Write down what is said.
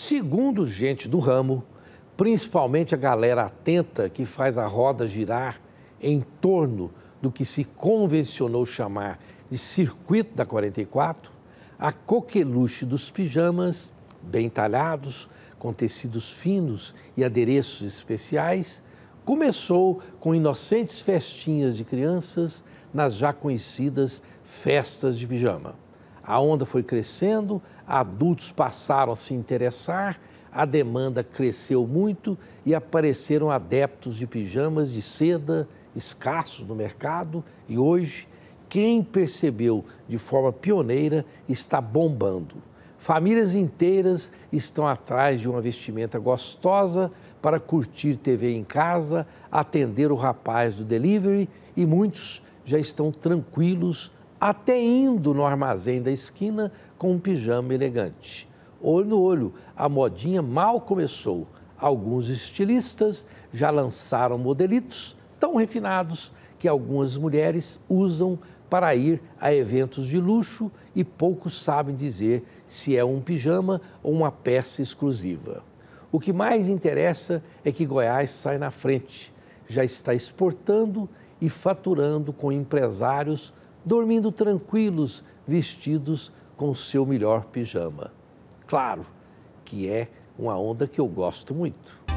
Segundo gente do ramo, principalmente a galera atenta que faz a roda girar em torno do que se convencionou chamar de circuito da 44, a coqueluche dos pijamas, bem talhados, com tecidos finos e adereços especiais, começou com inocentes festinhas de crianças nas já conhecidas festas de pijama. A onda foi crescendo, adultos passaram a se interessar, a demanda cresceu muito e apareceram adeptos de pijamas de seda escassos no mercado e hoje quem percebeu de forma pioneira está bombando. Famílias inteiras estão atrás de uma vestimenta gostosa para curtir TV em casa, atender o rapaz do delivery e muitos já estão tranquilos até indo no armazém da esquina com um pijama elegante. Olho no olho, a modinha mal começou. Alguns estilistas já lançaram modelitos tão refinados que algumas mulheres usam para ir a eventos de luxo e poucos sabem dizer se é um pijama ou uma peça exclusiva. O que mais interessa é que Goiás sai na frente, já está exportando e faturando com empresários dormindo tranquilos, vestidos com o seu melhor pijama. Claro que é uma onda que eu gosto muito.